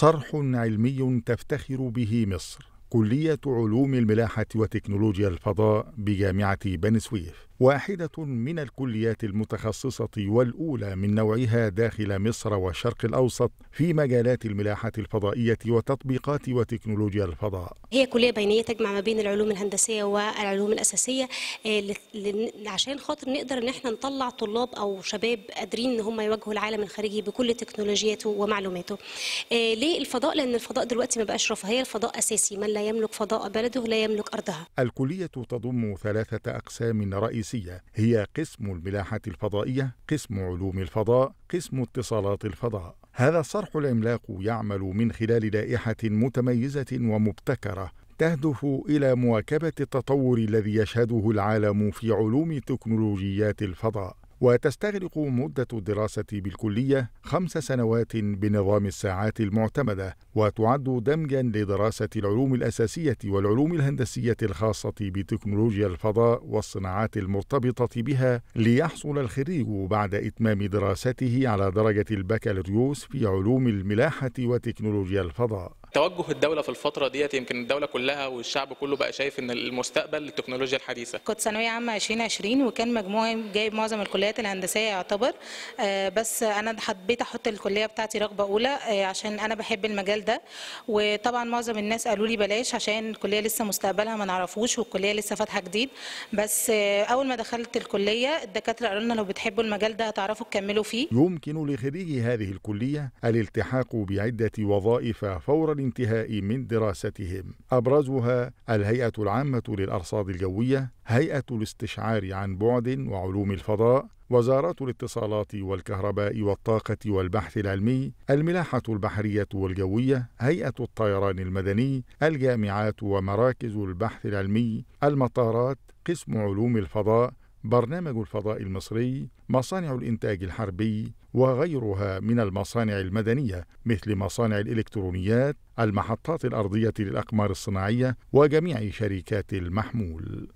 صرح علمي تفتخر به مصر كلية علوم الملاحة وتكنولوجيا الفضاء بجامعة بني سويف واحدة من الكليات المتخصصة والأولى من نوعها داخل مصر والشرق الأوسط في مجالات الملاحة الفضائية وتطبيقات وتكنولوجيا الفضاء.
هي كلية بينية تجمع ما بين العلوم الهندسية والعلوم الأساسية آه، عشان خاطر نقدر إن احنا نطلع طلاب أو شباب قادرين إن هم يواجهوا العالم الخارجي بكل تكنولوجياته ومعلوماته. آه، ليه الفضاء؟ لأن الفضاء دلوقتي ما بقاش رفاهية، الفضاء أساسي، من لا يملك فضاء بلده لا يملك أرضها.
الكلية تضم ثلاثة أقسام رئيسية الرئيسية هي قسم الملاحة الفضائية، قسم علوم الفضاء، قسم اتصالات الفضاء. هذا الصرح العملاق يعمل من خلال لائحة متميزة ومبتكرة تهدف إلى مواكبة التطور الذي يشهده العالم في علوم تكنولوجيات الفضاء. وتستغرق مدة الدراسة بالكلية خمس سنوات بنظام الساعات المعتمدة وتعد دمجا لدراسة العلوم الأساسية والعلوم الهندسية الخاصة بتكنولوجيا الفضاء والصناعات المرتبطة بها ليحصل الخريج بعد إتمام دراسته على درجة البكالوريوس في علوم الملاحة وتكنولوجيا الفضاء
توجه الدوله في الفتره ديت يمكن الدوله كلها والشعب كله بقى شايف ان المستقبل للتكنولوجيا الحديثه كنت
ثانويه عامه 2020 وكان مجموعي جايب معظم الكليات الهندسيه يعتبر آه، بس انا حبيت احط الكليه بتاعتي رغبه اولى آه، عشان انا بحب المجال ده وطبعا معظم الناس قالوا لي بلاش عشان الكليه لسه مستقبلها ما نعرفوش والكليه لسه فاتحه جديد بس آه، اول ما دخلت الكليه الدكاتره قالوا لنا لو بتحبوا المجال ده هتعرفوا تكملوا فيه
يمكن لخريجي هذه الكليه الالتحاق بعده وظائف فورا الانتهاء من دراستهم أبرزها الهيئة العامة للأرصاد الجوية هيئة الاستشعار عن بعد وعلوم الفضاء وزارات الاتصالات والكهرباء والطاقة والبحث العلمي، الملاحة البحرية والجوية، هيئة الطيران المدني، الجامعات ومراكز البحث العلمي، المطارات، قسم علوم الفضاء، برنامج الفضاء المصري، مصانع الإنتاج الحربي وغيرها من المصانع المدنية مثل مصانع الإلكترونيات، المحطات الأرضية للأقمار الصناعية وجميع شركات المحمول.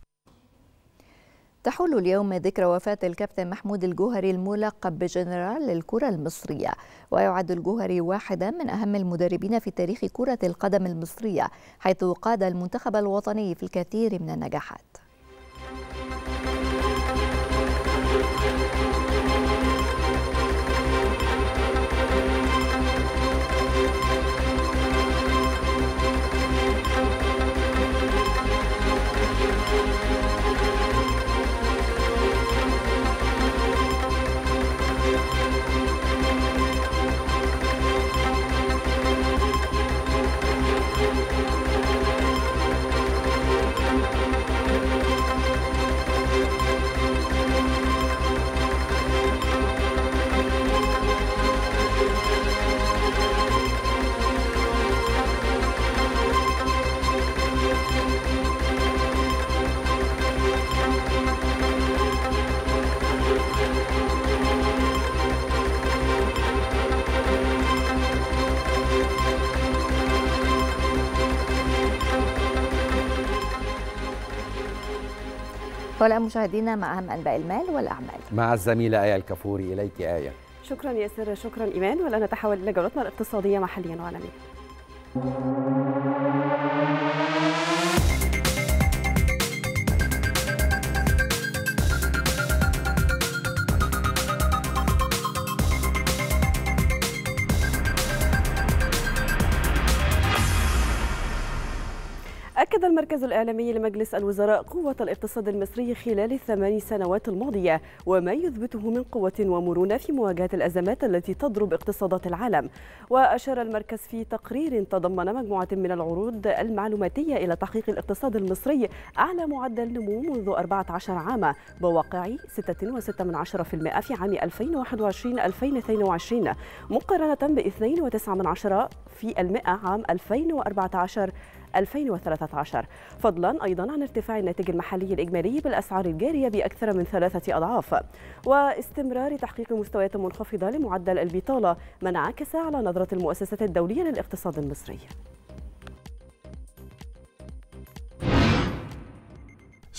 تحول اليوم ذكرى وفاة الكابتن محمود الجوهري الملقب بجنرال للكرة المصرية ويعد الجوهري واحدا من أهم المدربين في تاريخ كرة القدم المصرية حيث قاد المنتخب الوطني في الكثير من النجاحات والآن مشاهدينا مع أهم أنباء المال والأعمال
مع الزميلة آية الكفوري إليك آية
شكرا ياسر
شكرا إيمان والآن نتحول إلى جولتنا الاقتصادية محليا وعالميا أكد المركز الإعلامي لمجلس الوزراء قوة الاقتصاد المصري خلال الثمان سنوات الماضية وما يثبته من قوة ومرونة في مواجهة الأزمات التي تضرب اقتصادات العالم وأشار المركز في تقرير تضمن مجموعة من العروض المعلوماتية إلى تحقيق الاقتصاد المصري أعلى معدل نمو منذ 14 عاما بواقع 6.6% في عام 2021-2022 مقارنة ب 2.9% في المئة عام 2014 2013 فضلا أيضا عن ارتفاع الناتج المحلي الإجمالي بالأسعار الجارية بأكثر من ثلاثة أضعاف واستمرار تحقيق مستويات منخفضة لمعدل البطالة ما انعكس على نظرة المؤسسة الدولية للاقتصاد المصري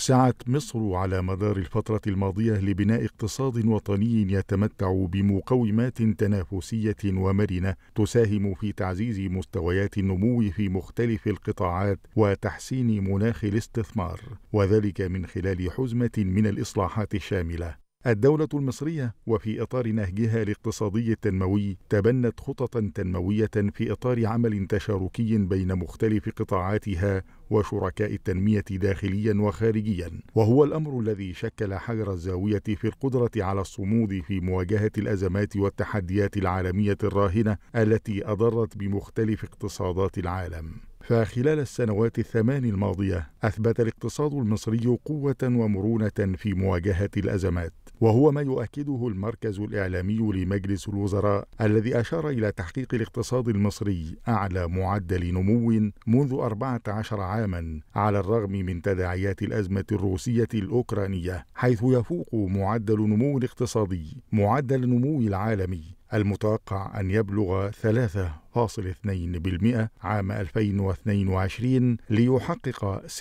سعت مصر على مدار الفترة الماضية لبناء اقتصاد وطني يتمتع بمقومات تنافسية ومرنة تساهم في تعزيز مستويات النمو في مختلف القطاعات وتحسين مناخ الاستثمار، وذلك من خلال حزمة من الإصلاحات الشاملة. الدولة المصرية وفي إطار نهجها الاقتصادي التنموي تبنت خططا تنموية في إطار عمل تشاركي بين مختلف قطاعاتها وشركاء التنمية داخليا وخارجيا وهو الأمر الذي شكل حجر الزاوية في القدرة على الصمود في مواجهة الأزمات والتحديات العالمية الراهنة التي أضرت بمختلف اقتصادات العالم فخلال السنوات الثمان الماضية أثبت الاقتصاد المصري قوة ومرونة في مواجهة الأزمات وهو ما يؤكده المركز الإعلامي لمجلس الوزراء الذي أشار إلى تحقيق الاقتصاد المصري أعلى معدل نمو منذ 14 عاما على الرغم من تداعيات الأزمة الروسية الأوكرانية حيث يفوق معدل نمو الاقتصادي معدل النمو العالمي المتوقع أن يبلغ ثلاثة عام 2022 ليحقق 6.6%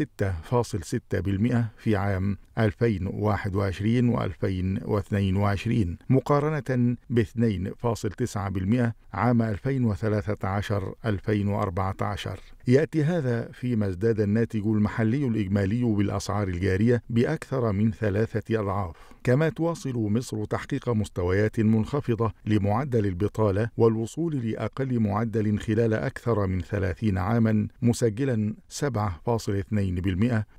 في عام 2021 و2022 مقارنة ب 2.9% عام 2013-2014 يأتي هذا فيما ازداد الناتج المحلي الإجمالي بالأسعار الجارية بأكثر من ثلاثة أضعاف كما تواصل مصر تحقيق مستويات منخفضة لمعدل البطالة والوصول لأقل معدل معدل خلال أكثر من 30 عاما مسجلا 7.2%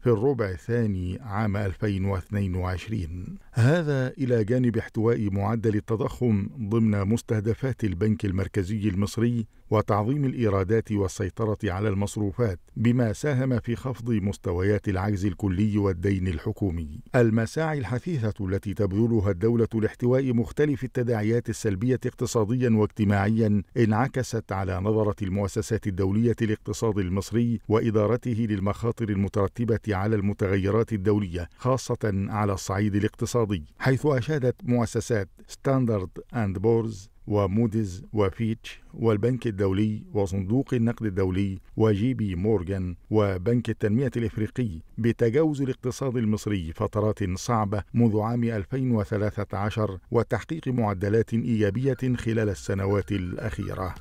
في الربع الثاني عام 2022 هذا إلى جانب احتواء معدل التضخم ضمن مستهدفات البنك المركزي المصري وتعظيم الإيرادات والسيطرة على المصروفات بما ساهم في خفض مستويات العجز الكلي والدين الحكومي المساعي الحثيثة التي تبذلها الدولة لاحتواء مختلف التداعيات السلبية اقتصاديا واجتماعيا انعكست أشرت على نظرة المؤسسات الدولية للاقتصاد المصري وإدارته للمخاطر المترتبة على المتغيرات الدولية خاصة على الصعيد الاقتصادي حيث أشادت مؤسسات ستاندرد أند بورز وموديز وفيتش والبنك الدولي وصندوق النقد الدولي وجي بي مورغان وبنك التنمية الإفريقي بتجاوز الاقتصاد المصري فترات صعبة منذ عام 2013 وتحقيق معدلات إيجابية خلال السنوات الأخيرة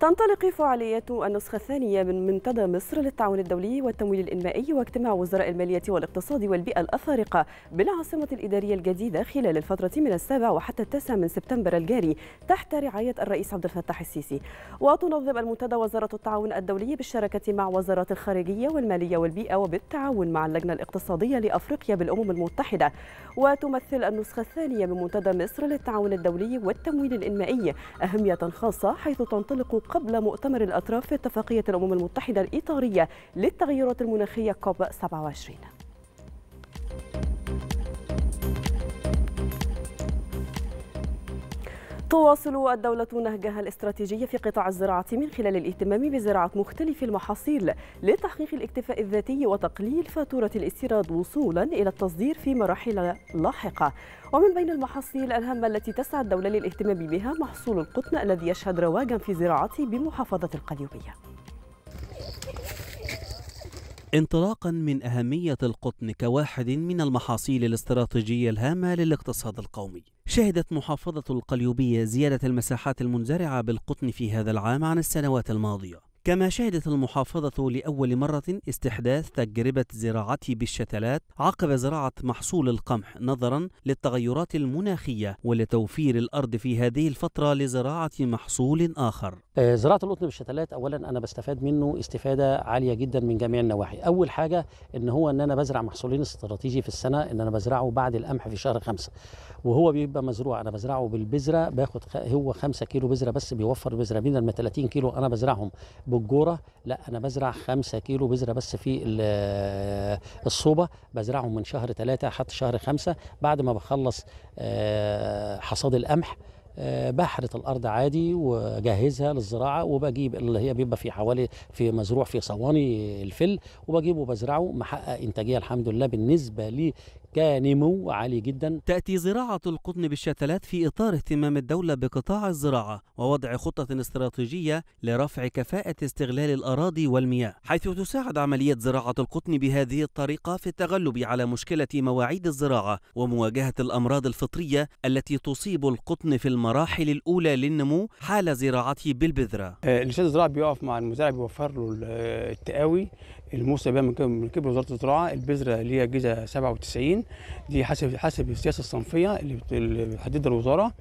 تنطلق فعاليات النسخة الثانية من منتدى مصر للتعاون الدولي والتمويل الإنمائي واجتماع وزراء المالية والاقتصاد والبيئة الأفارقة بالعاصمة الإدارية الجديدة خلال الفترة من السابع وحتى التاسع من سبتمبر الجاري تحت رعاية الرئيس عبد الفتاح السيسي وتنظم المنتدى وزارة التعاون الدولي بالشراكة مع وزارات الخارجية والمالية والبيئة وبالتعاون مع اللجنة الاقتصادية لأفريقيا بالأمم المتحدة وتمثل النسخة الثانية من منتدى مصر للتعاون الدولي والتمويل الإنمائي أهمية خاصة حيث تنطلق قبل مؤتمر الأطراف في اتفاقية الأمم المتحدة الإطارية للتغيرات المناخية كوب 27 تواصل الدولة نهجها الاستراتيجي في قطاع الزراعة من خلال الاهتمام بزراعة مختلف المحاصيل لتحقيق الاكتفاء الذاتي وتقليل فاتورة الاستيراد وصولا إلى التصدير في مراحل لاحقة ومن بين المحاصيل الهامة التي تسعى الدولة للاهتمام بها محصول القطن الذي يشهد رواجا في زراعته بمحافظة القليوبية
انطلاقا من أهمية القطن كواحد من المحاصيل الاستراتيجية الهامة للاقتصاد القومي شهدت محافظة القليوبية زيادة المساحات المنزرعة بالقطن في هذا العام عن السنوات الماضية كما شهدت المحافظة لأول مرة استحداث تجربة زراعته بالشتلات عقب زراعة محصول القمح نظرا للتغيرات المناخية ولتوفير الأرض في هذه الفترة لزراعة محصول آخر آه، زراعه القطن بالشتلات اولا انا بستفاد منه استفاده عاليه جدا من جميع النواحي اول حاجه ان هو ان انا بزرع محصولين استراتيجي في السنه ان انا بزرعه بعد القمح في شهر خمسة وهو بيبقى مزروع انا بزرعه بالبذره باخد هو 5 كيلو بذره بس بيوفر بذره بدل ما 30 كيلو انا بزرعهم بالجوره لا انا بزرع 5 كيلو بذره بس في الصوبه بزرعهم من شهر ثلاثة حتى شهر خمسة بعد ما بخلص آه، حصاد القمح آه، بحرث الارض عادي واجهزها للزراعه وبجيب اللي هي بيبقى في حوالي في مزروع في صواني الفل وبجيبه وبزرعه محقق انتاجيه الحمد لله بالنسبه كنمو عالي جدا تأتي زراعة القطن بالشتلات في إطار اهتمام الدولة بقطاع الزراعة ووضع خطة استراتيجية لرفع كفاءة استغلال الأراضي والمياه حيث تساعد عملية زراعة القطن بهذه الطريقة في التغلب على مشكلة مواعيد الزراعة ومواجهة الأمراض الفطرية التي تصيب القطن في المراحل الأولى للنمو حال زراعته بالبذرة الإنشاد آه، الزراعي بيقف مع المزارع بيوفر له آه، التقاوي الموصى بها من قبل وزاره الزراعه البذره اللي هي جيزه 97 دي حسب حسب السياسه الصنفيه اللي بتحددها الوزاره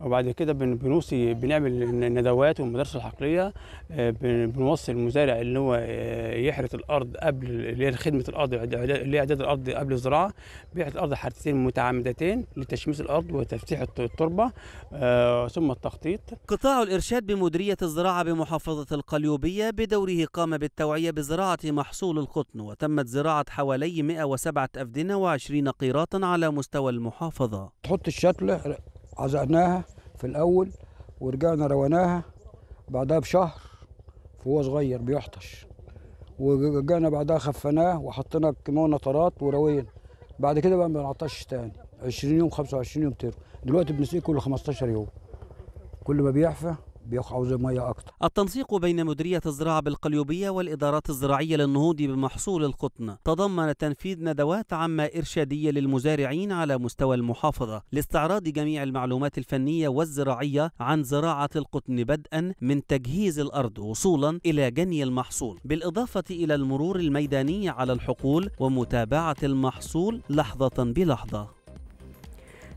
وبعد كده بنوصي بنعمل الندوات والمدارس الحقليه آه، بنوصي المزارع اللي هو آه، يحرث الارض قبل اللي هي خدمه الارض اللي هي اعداد الارض قبل الزراعه بيحرث الارض حرثتين متعامدتين لتشميس الارض وتفتيح التربه آه، ثم التخطيط قطاع الارشاد بمديريه الزراعه بمحافظه القليوبيه بدوره قام بالتوعيه بزراعه محافظة محصول القطن وتمت زراعة حوالي 107 أفدنة و20 قيراطا على مستوى المحافظة تحط الشتلة عزقناها في الأول ورجعنا رويناها بعدها بشهر فهو صغير بيحطش ورجعنا بعدها خفناه وحطينا الكيماوي نطرات وروينا بعد كده بقى ما بنعطش تاني 20 يوم 25 يوم تيرو دلوقتي بنسقيه كل 15 يوم كل ما بيحفى زي ميه اكتر التنسيق بين مديريه الزراعه بالقليوبيه والادارات الزراعيه للنهوض بمحصول القطن تضمن تنفيذ ندوات عامه ارشاديه للمزارعين على مستوى المحافظه لاستعراض جميع المعلومات الفنيه والزراعيه عن زراعه القطن بدءا من تجهيز الارض وصولا الى جني المحصول بالاضافه الى المرور الميداني على الحقول ومتابعه المحصول لحظه بلحظه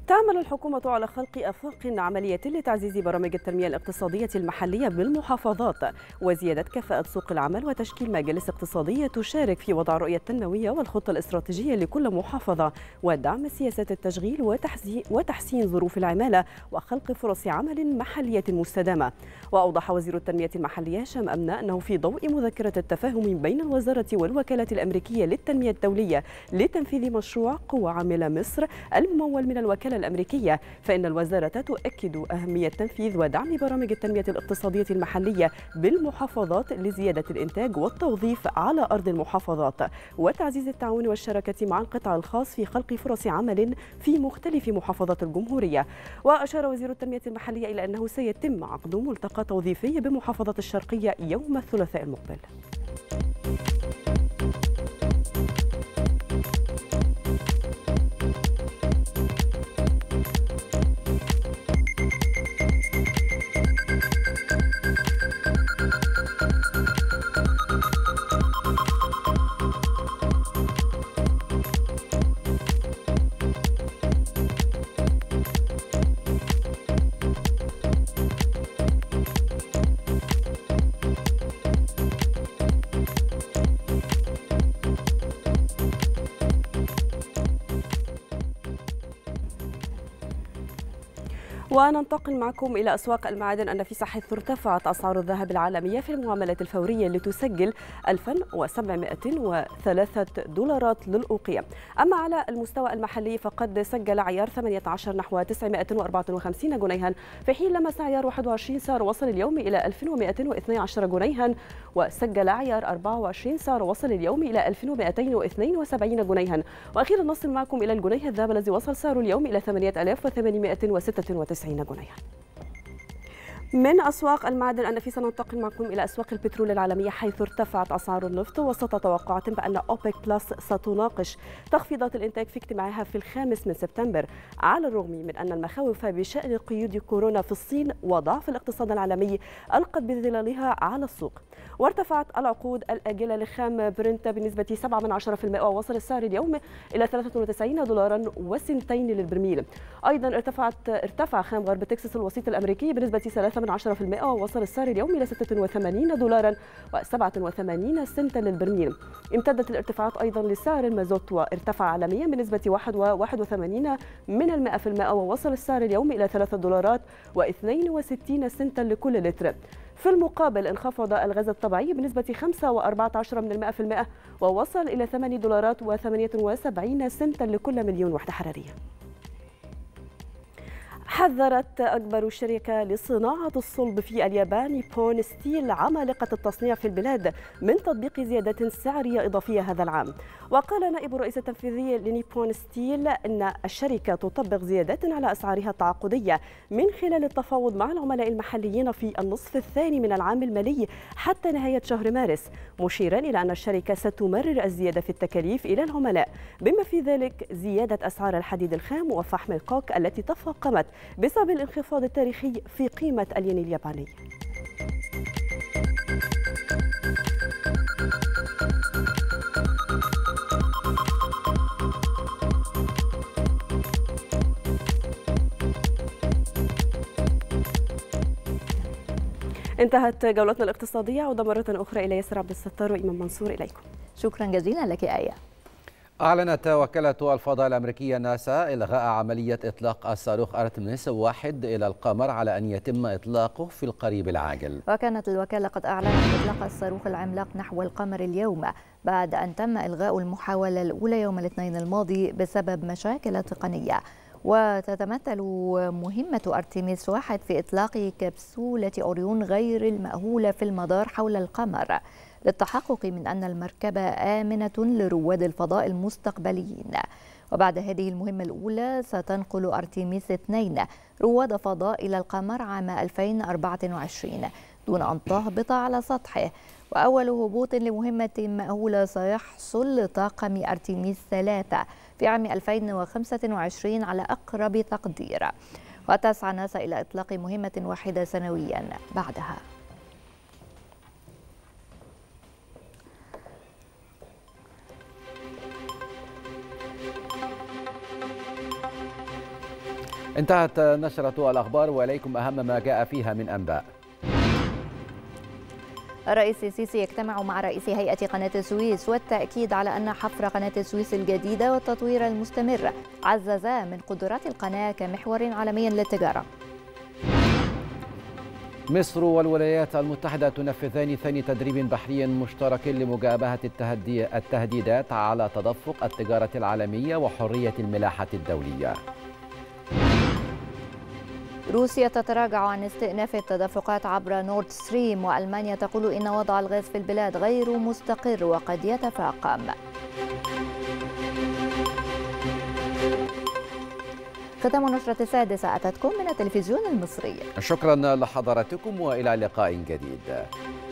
تعمل الحكومة على خلق أفاق عملية لتعزيز برامج التنمية الاقتصادية المحلية بالمحافظات وزيادة كفاءة سوق العمل وتشكيل مجالس اقتصادية تشارك في وضع الرؤية التنموية والخطة الاستراتيجية لكل محافظة ودعم سياسات التشغيل وتحسين ظروف العمالة وخلق فرص عمل محلية مستدامة وأوضح وزير التنمية المحلية هشام أمنا أنه في ضوء مذكرة التفاهم بين الوزارة والوكالة الأمريكية للتنمية الدولية لتنفيذ مشروع قوى عاملة مصر الممول من الوكالة الأمريكية فإن الوزارة تؤكد أهمية تنفيذ ودعم برامج التنمية الاقتصادية المحلية بالمحافظات لزيادة الإنتاج والتوظيف على أرض المحافظات وتعزيز التعاون والشراكة مع القطاع الخاص في خلق فرص عمل في مختلف محافظات الجمهورية وأشار وزير التنمية المحلية إلى أنه سيتم عقد ملتقى توظيفي بمحافظة الشرقية يوم الثلاثاء المقبل وننتقل معكم إلى أسواق المعادن أن في حيث ارتفعت أسعار الذهب العالمية في المعاملة الفورية لتسجل 1703 دولارات للأوقية أما على المستوى المحلي فقد سجل عيار 18 نحو 954 جنيها في حين لمس عيار 21 سعر وصل اليوم إلى 1212 جنيها وسجل عيار 24 سعر وصل اليوم إلى 1272 جنيها وأخيرا نصل معكم إلى الجنيه الذهب الذي وصل سعره اليوم إلى 8896 90 جنيها من أسواق المعدن أن في سننتقل معكم إلى أسواق البترول العالمية حيث ارتفعت أسعار النفط وسط توقعات بأن أوبك بلس ستناقش تخفيضات الإنتاج في اجتماعها في الخامس من سبتمبر على الرغم من أن المخاوف بشأن قيود كورونا في الصين وضعف الاقتصاد العالمي ألقت بظلالها على السوق وارتفعت العقود الآجلة لخام برنت بنسبة 7% ووصل السعر اليوم إلى 93 دولارا وسنتين للبرميل أيضا ارتفعت ارتفع خام غرب تكساس الوسيط الأمريكي بنسبة 0.8% ووصل السعر اليوم إلى 86 دولارا و87 سنتا للبرميل امتدت الارتفاعات أيضا لسعر المازوت وارتفع عالميا بنسبة 1.81 من المائة في المائة ووصل السعر اليوم إلى 3 دولارات و62 سنتا لكل لتر في المقابل انخفض الغاز الطبيعي بنسبة 5.14% من المائة في المائة ووصل إلى 8 دولارات و78 سنتا لكل مليون وحدة حرارية حذرت أكبر شركة لصناعة الصلب في اليابان بون ستيل عمالقة التصنيع في البلاد من تطبيق زيادة سعرية إضافية هذا العام وقال نائب الرئيس التنفيذي لنيبون ستيل أن الشركة تطبق زيادات على أسعارها التعاقدية من خلال التفاوض مع العملاء المحليين في النصف الثاني من العام المالي حتى نهاية شهر مارس مشيرا إلى أن الشركة ستمرر الزيادة في التكاليف إلى العملاء بما في ذلك زيادة أسعار الحديد الخام وفحم الكوك التي تفاقمت بسبب الانخفاض التاريخي في قيمة الين الياباني انتهت جولتنا الاقتصادية عودة مرة أخرى إلى ياسر عبد الستار وإمام منصور إليكم شكرا جزيلا لك آية
أعلنت وكالة الفضاء الأمريكية ناسا إلغاء عملية إطلاق الصاروخ أرتمس واحد إلى القمر على أن يتم إطلاقه في القريب العاجل
وكانت الوكالة قد أعلنت إطلاق الصاروخ العملاق نحو القمر اليوم بعد أن تم إلغاء المحاولة الأولى يوم الاثنين الماضي بسبب مشاكل تقنية وتتمثل مهمة أرتميس واحد في إطلاق كبسولة أوريون غير المأهولة في المدار حول القمر للتحقق من أن المركبة آمنة لرواد الفضاء المستقبليين وبعد هذه المهمة الأولى ستنقل أرتميس 2 رواد فضاء إلى القمر عام 2024 دون أن تهبط على سطحه وأول هبوط لمهمة مأهولة سيحصل لطاقم أرتميس 3 في عام 2025 على أقرب تقدير وتسعى ناسا إلى إطلاق مهمة واحدة سنويا بعدها
انتهت نشرة الأخبار وإليكم أهم ما جاء فيها من أنباء
الرئيس السيسي يجتمع مع رئيس هيئة قناة السويس والتأكيد على أن حفر قناة السويس الجديدة والتطوير المستمر عززا من قدرات القناة كمحور عالمي للتجارة
مصر والولايات المتحدة تنفذان ثاني تدريب بحري مشترك لمجابهة التهدي التهديدات على تدفق التجارة العالمية وحرية الملاحة الدولية
روسيا تتراجع عن استئناف التدفقات عبر نورد ستريم وألمانيا تقول إن وضع الغاز في البلاد غير مستقر وقد يتفاقم ختام نشرة السادسة أتتكم من التلفزيون المصري
شكرا لحضرتكم وإلى لقاء جديد